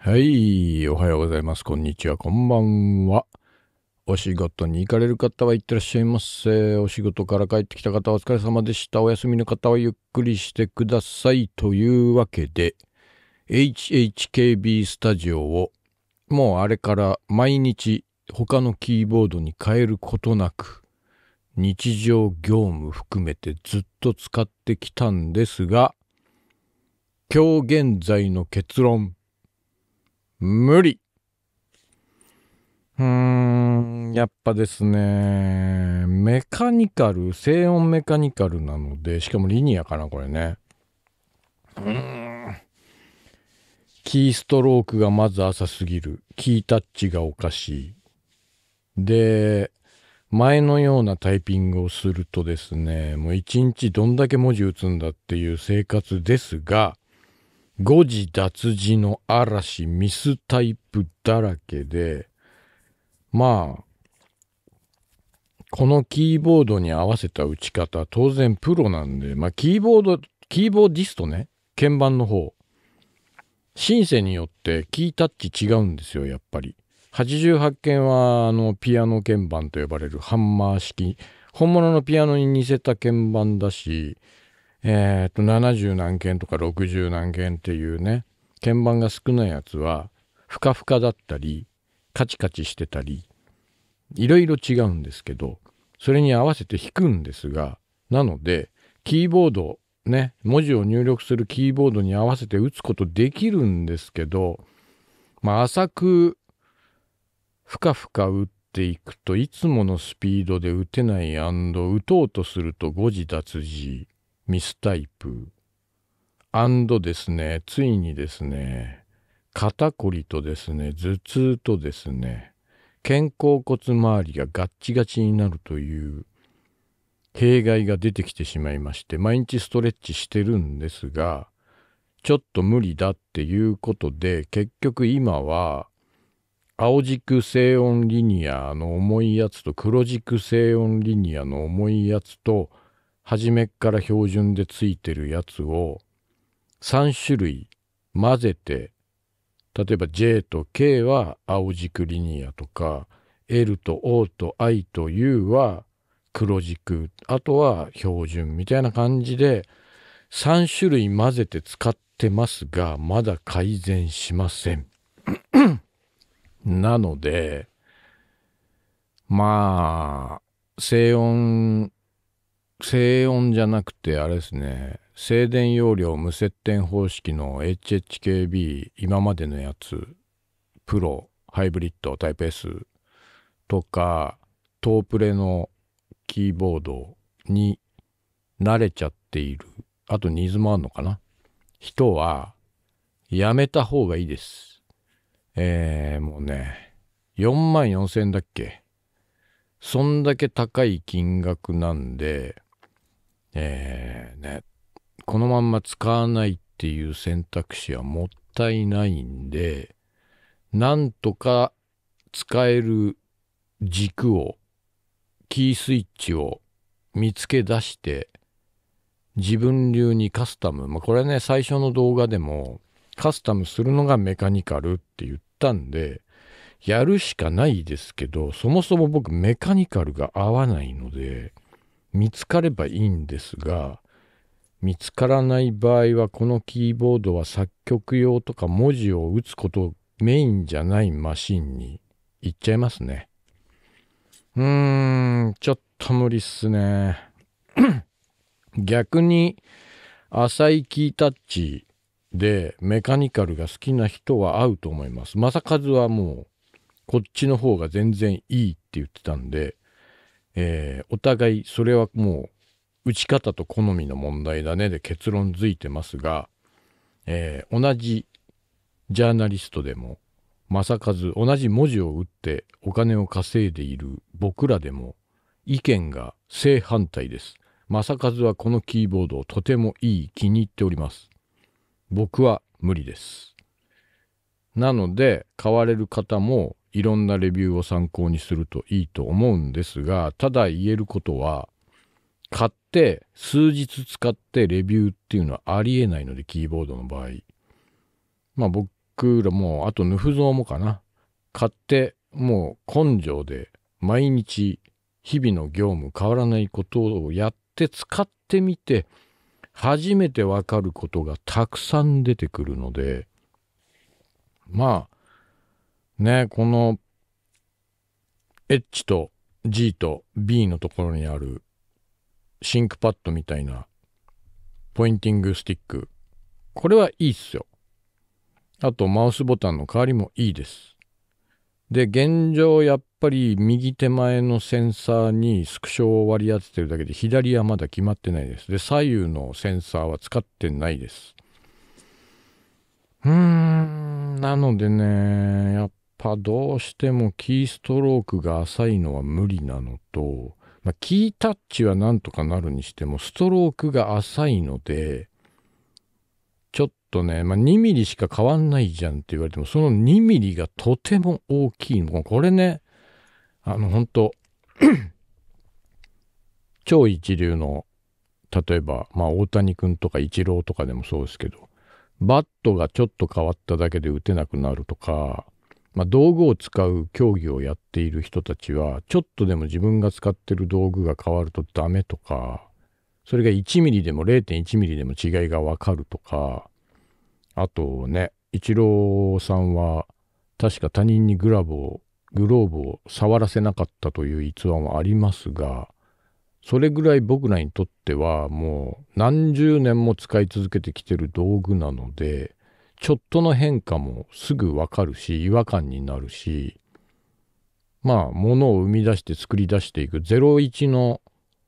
はい。おはようございます。こんにちは。こんばんは。お仕事に行かれる方はいってらっしゃいませ。お仕事から帰ってきた方はお疲れ様でした。お休みの方はゆっくりしてください。というわけで、HHKB スタジオをもうあれから毎日他のキーボードに変えることなく日常業務含めてずっと使ってきたんですが今日現在の結論無理。うーん、やっぱですね、メカニカル、静音メカニカルなので、しかもリニアかな、これね。うーん。キーストロークがまず浅すぎる。キータッチがおかしい。で、前のようなタイピングをするとですね、もう一日どんだけ文字打つんだっていう生活ですが、誤字脱字の嵐ミスタイプだらけでまあこのキーボードに合わせた打ち方当然プロなんでまあキーボードキーボーディストね鍵盤の方シンセによってキータッチ違うんですよやっぱり88件はあのピアノ鍵盤と呼ばれるハンマー式本物のピアノに似せた鍵盤だしえー、っと70何件とか60何件っていうね鍵盤が少ないやつはふかふかだったりカチカチしてたりいろいろ違うんですけどそれに合わせて弾くんですがなのでキーボードね文字を入力するキーボードに合わせて打つことできるんですけど、まあ、浅くふかふか打っていくといつものスピードで打てない打とうとすると誤字脱字ミスタイプアンドですねついにですね肩こりとですね頭痛とですね肩甲骨周りがガッチガチになるという弊害が出てきてしまいまして毎日ストレッチしてるんですがちょっと無理だっていうことで結局今は青軸静音リニアの重いやつと黒軸静音リニアの重いやつと初めから標準でついてるやつを3種類混ぜて例えば J と K は青軸リニアとか L と O と I と U は黒軸あとは標準みたいな感じで3種類混ぜて使ってますがまだ改善しませんなのでまあ静音静音じゃなくてあれですね静電容量無接点方式の HHKB 今までのやつプロハイブリッドタイプ S とかトープレのキーボードに慣れちゃっているあとニーズもあるのかな人はやめた方がいいですえー、もうね4万4000円だっけそんだけ高い金額なんでえー、ね、このまんま使わないっていう選択肢はもったいないんで、なんとか使える軸を、キースイッチを見つけ出して、自分流にカスタム、まあ、これね、最初の動画でも、カスタムするのがメカニカルって言ったんで、やるしかないですけど、そもそも僕メカニカルが合わないので、見つかればいいんですが見つからない場合はこのキーボードは作曲用とか文字を打つことメインじゃないマシンに行っちゃいますねうーんちょっと無理っすね 逆に浅いキータッチでメカニカルが好きな人は合うと思います正和はもうこっちの方が全然いいって言ってたんでえー、お互いそれはもう打ち方と好みの問題だねで結論づいてますが、えー、同じジャーナリストでも正和同じ文字を打ってお金を稼いでいる僕らでも意見が正反対です。正和はこのキーボードをとてもいい気に入っております。僕は無理です。なので買われる方もいろんなレビューを参考にするといいと思うんですが、ただ言えることは、買って数日使ってレビューっていうのはありえないので、キーボードの場合。まあ僕らも、あとヌフゾウもかな。買ってもう根性で毎日日々の業務変わらないことをやって使ってみて、初めてわかることがたくさん出てくるので、まあ、ね、この H と G と B のところにあるシンクパッドみたいなポインティングスティック。これはいいっすよ。あとマウスボタンの代わりもいいです。で、現状やっぱり右手前のセンサーにスクショを割り当ててるだけで左はまだ決まってないです。で、左右のセンサーは使ってないです。うーん、なのでね、やっぱどうしてもキーストロークが浅いのは無理なのと、まあ、キータッチはなんとかなるにしてもストロークが浅いのでちょっとね、まあ、2ミリしか変わんないじゃんって言われてもその2ミリがとても大きいのこれねあの本当 超一流の例えば、まあ、大谷君とかイチローとかでもそうですけどバットがちょっと変わっただけで打てなくなるとかまあ、道具を使う競技をやっている人たちはちょっとでも自分が使ってる道具が変わるとダメとかそれが1ミリでも0.1ミリでも違いが分かるとかあとねイチローさんは確か他人にグラブをグローブを触らせなかったという逸話もありますがそれぐらい僕らにとってはもう何十年も使い続けてきてる道具なのでちょっとの変化もすぐわかるし違和感になるしまあ物を生み出して作り出していく01の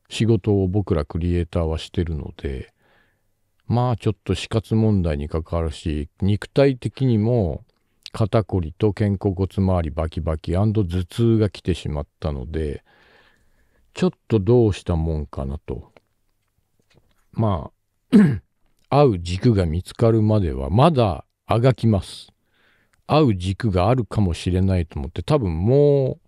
仕事を僕らクリエイターはしてるのでまあちょっと死活問題に関わるし肉体的にも肩こりと肩甲骨周りバキバキ頭痛が来てしまったのでちょっとどうしたもんかなとまあ合う軸が見つかるまではまだあがきます。合う軸があるかもしれないと思って多分も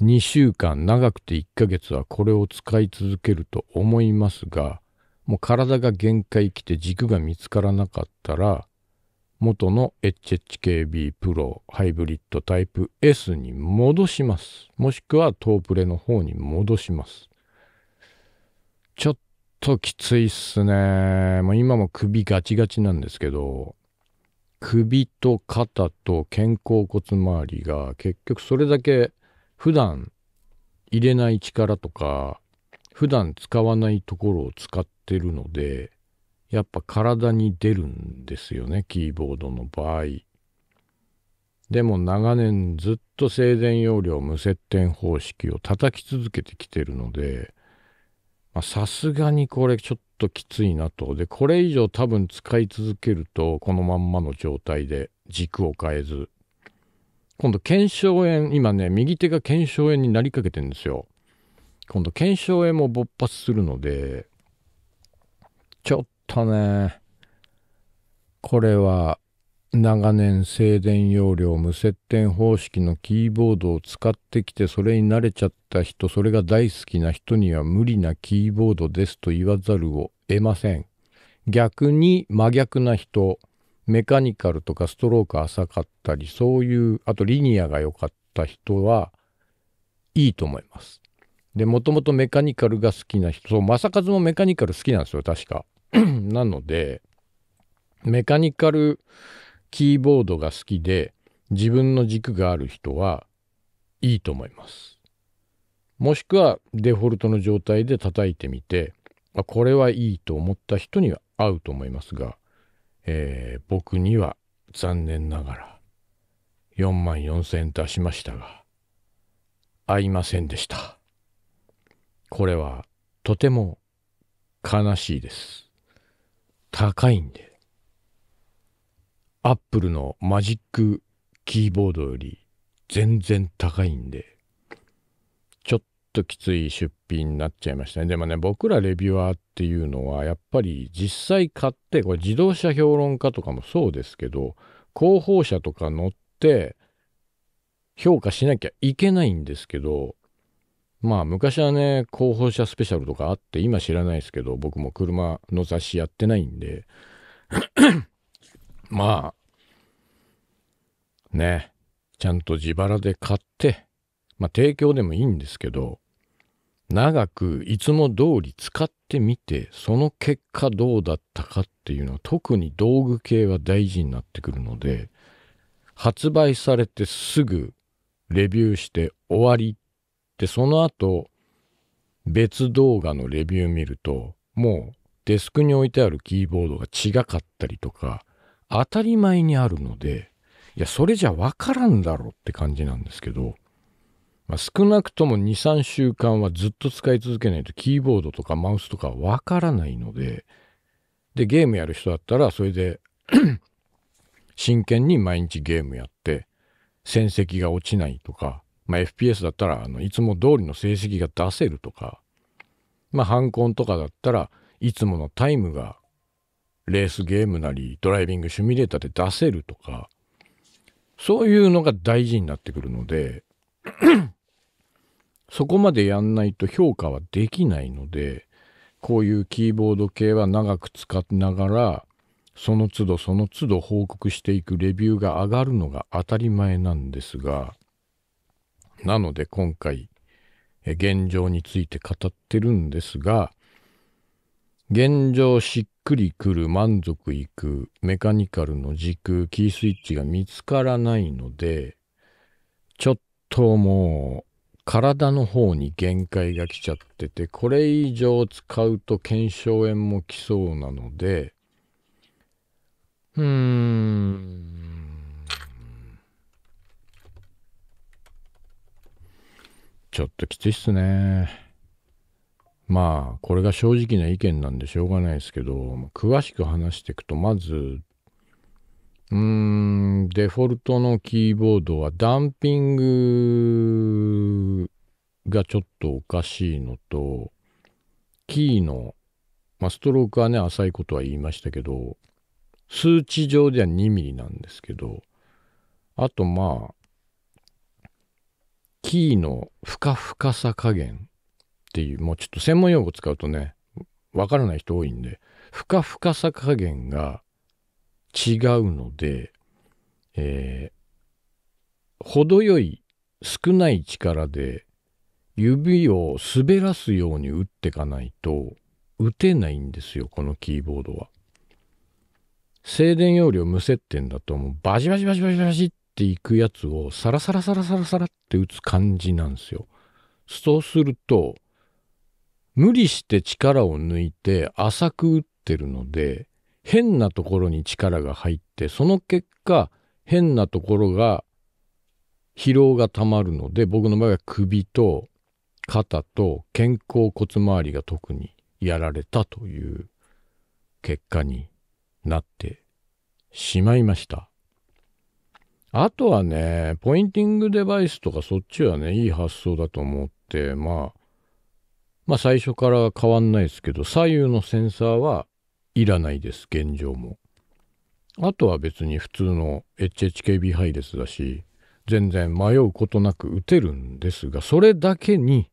う2週間長くて1ヶ月はこれを使い続けると思いますがもう体が限界来て軸が見つからなかったら元の HHKB プロハイブリッドタイプ S に戻します。もしくはトープレの方に戻します。ちょっときついっすね。もう今も首ガチガチなんですけど、首と肩と肩甲骨周りが結局それだけ普段入れない力とか、普段使わないところを使ってるので、やっぱ体に出るんですよね、キーボードの場合。でも長年ずっと静電容量無接点方式を叩き続けてきてるので、さすがにこれちょっときついなと。で、これ以上多分使い続けると、このまんまの状態で軸を変えず。今度、腱鞘炎、今ね、右手が腱鞘炎になりかけてんですよ。今度、腱鞘炎も勃発するので、ちょっとね、これは長年静電容量無接点方式のキーボードを使ってきてそれに慣れちゃった人それが大好きな人には無理なキーボードですと言わざるを得ません逆に真逆な人メカニカルとかストローク浅かったりそういうあとリニアが良かった人はいいと思いますでもともとメカニカルが好きな人そう正和もメカニカル好きなんですよ確か なのでメカニカルキーボードが好きで自分の軸がある人はいいと思います。もしくはデフォルトの状態で叩いてみて、これはいいと思った人には合うと思いますが、えー、僕には残念ながら4万4 0 0 0円出しましたが、合いませんでした。これはとても悲しいです。高いんで。アップルのマジックキーボードより全然高いんで、ちょっときつい出品になっちゃいましたね。でもね、僕らレビュアーっていうのは、やっぱり実際買って、これ自動車評論家とかもそうですけど、広報車とか乗って、評価しなきゃいけないんですけど、まあ昔はね、広報車スペシャルとかあって、今知らないですけど、僕も車の雑誌やってないんでまあ、ね、ちゃんと自腹で買って、まあ提供でもいいんですけど、長くいつも通り使ってみて、その結果どうだったかっていうのは特に道具系は大事になってくるので、発売されてすぐレビューして終わりってその後別動画のレビュー見るともうデスクに置いてあるキーボードが違かったりとか当たり前にあるので、いや、それじゃわからんだろうって感じなんですけど、まあ、少なくとも2、3週間はずっと使い続けないとキーボードとかマウスとかわからないので、で、ゲームやる人だったらそれで 真剣に毎日ゲームやって、戦績が落ちないとか、まあ、FPS だったらあのいつも通りの成績が出せるとか、まあ、ハンコンとかだったらいつものタイムがレースゲームなりドライビングシミュレーターで出せるとかそういうのが大事になってくるので そこまでやんないと評価はできないのでこういうキーボード系は長く使いながらその都度その都度報告していくレビューが上がるのが当たり前なんですがなので今回現状について語ってるんですが現状しっくりくる満足いくメカニカルの軸キースイッチが見つからないのでちょっともう体の方に限界が来ちゃっててこれ以上使うと腱鞘炎も来そうなのでうーんちょっときついっすね。まあこれが正直な意見なんでしょうがないですけど詳しく話していくとまずうーんデフォルトのキーボードはダンピングがちょっとおかしいのとキーの、まあ、ストロークはね浅いことは言いましたけど数値上では 2mm なんですけどあとまあキーのふかふかさ加減っていうもうちょっと専門用語使うとねわからない人多いんでふかふかさ加減が違うので、えー、程よい少ない力で指を滑らすように打ってかないと打てないんですよこのキーボードは。静電容量無接点だともうバシバシバシバシバシっていくやつをサラサラサラサラサラって打つ感じなんですよ。そうすると無理して力を抜いて浅く打ってるので変なところに力が入ってその結果変なところが疲労がたまるので僕の場合は首と肩と肩甲骨周りが特にやられたという結果になってしまいました。あとはね、ポインティングデバイスとかそっちはね、いい発想だと思って、まあ、まあ最初から変わんないですけど、左右のセンサーはいらないです、現状も。あとは別に普通の HHKB 配列だし、全然迷うことなく打てるんですが、それだけに、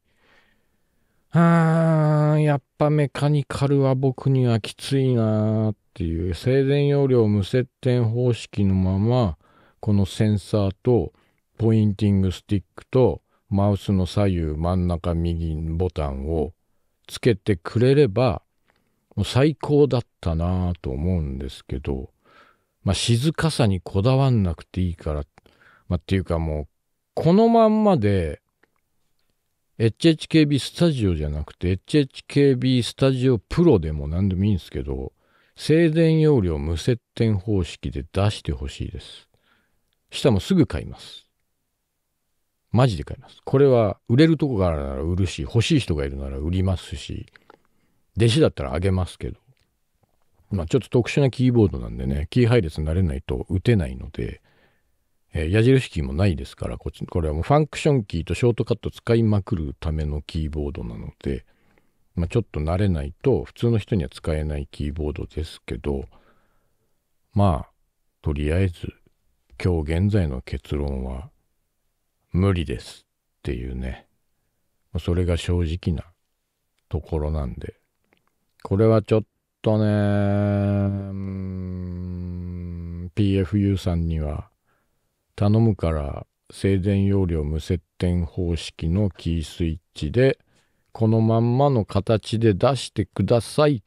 あー、やっぱメカニカルは僕にはきついなーっていう、静電容量無接点方式のまま、このセンサーと、ポインティングスティックと、マウスの左右真ん中右ボタンをつけてくれればもう最高だったなと思うんですけど、まあ、静かさにこだわんなくていいから、まあ、っていうかもうこのまんまで HHKB スタジオじゃなくて HHKB スタジオプロでも何でもいいんですけど静電容量無接点方式で出してほしいです。したもすぐ買います。マジで買います。これは売れるとこからなら売るし、欲しい人がいるなら売りますし、弟子だったらあげますけど、まあちょっと特殊なキーボードなんでね、キー配列になれないと打てないので、えー、矢印キーもないですから、こっち、これはもうファンクションキーとショートカット使いまくるためのキーボードなので、まあ、ちょっと慣れないと普通の人には使えないキーボードですけど、まあ、とりあえず今日現在の結論は無理ですっていうねそれが正直なところなんでこれはちょっとね PFU さんには頼むから静電容量無接点方式のキースイッチでこのまんまの形で出してください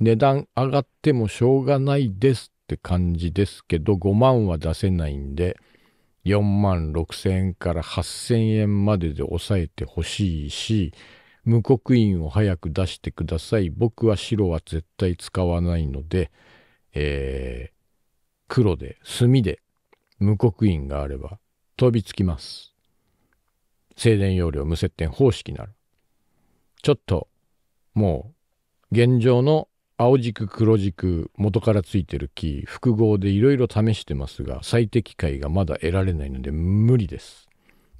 値段上がってもしょうがないですって感じですけど5万は出せないんで4万6,000円から8,000円までで抑えてほしいし無刻印を早く出してください僕は白は絶対使わないので、えー、黒で墨で無刻印があれば飛びつきます静電容量無接点方式ならちょっともう現状の青軸黒軸元からついてる木複合でいろいろ試してますが最適解がまだ得られないので無理です。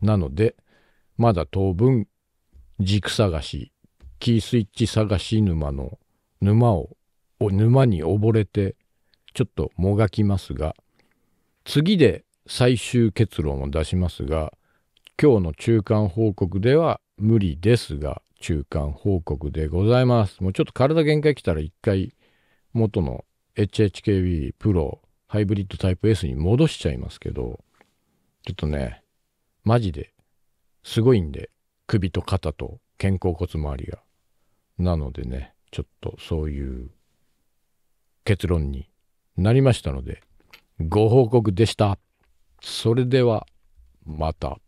なのでまだ当分軸探しキースイッチ探し沼の沼を沼に溺れてちょっともがきますが次で最終結論を出しますが今日の中間報告では無理ですが中間報告でございます。もうちょっと体限界来たら一回元の HHKB プロハイブリッドタイプ S に戻しちゃいますけど、ちょっとね、マジですごいんで、首と肩と肩甲骨周りが。なのでね、ちょっとそういう結論になりましたので、ご報告でした。それでは、また。